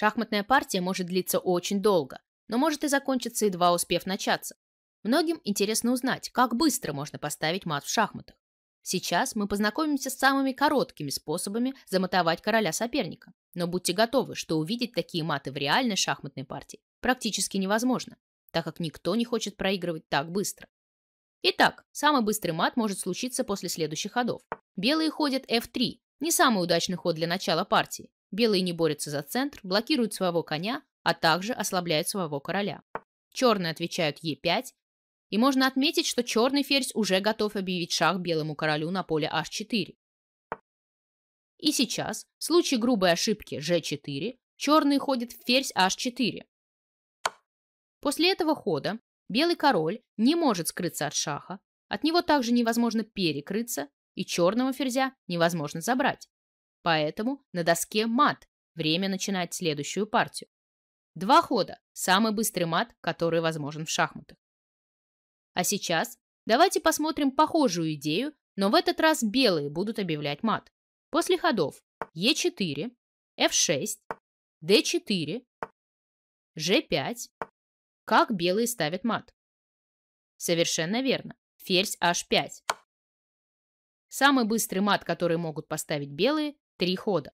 Шахматная партия может длиться очень долго, но может и закончиться, едва успев начаться. Многим интересно узнать, как быстро можно поставить мат в шахматах. Сейчас мы познакомимся с самыми короткими способами замотовать короля соперника. Но будьте готовы, что увидеть такие маты в реальной шахматной партии практически невозможно, так как никто не хочет проигрывать так быстро. Итак, самый быстрый мат может случиться после следующих ходов. Белые ходят f3, не самый удачный ход для начала партии, Белые не борются за центр, блокируют своего коня, а также ослабляют своего короля. Черные отвечают Е5, и можно отметить, что черный ферзь уже готов объявить шах белому королю на поле H4. И сейчас, в случае грубой ошибки G4, черный ходит в ферзь H4. После этого хода белый король не может скрыться от шаха, от него также невозможно перекрыться, и черного ферзя невозможно забрать. Поэтому на доске мат. Время начинать следующую партию. Два хода – самый быстрый мат, который возможен в шахматах. А сейчас давайте посмотрим похожую идею, но в этот раз белые будут объявлять мат. После ходов Е4, F6, D4, G5. Как белые ставят мат? Совершенно верно. Ферзь H5. Самый быстрый мат, который могут поставить белые, Три хода.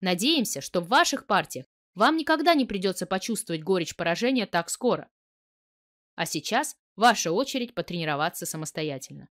Надеемся, что в ваших партиях вам никогда не придется почувствовать горечь поражения так скоро. А сейчас ваша очередь потренироваться самостоятельно.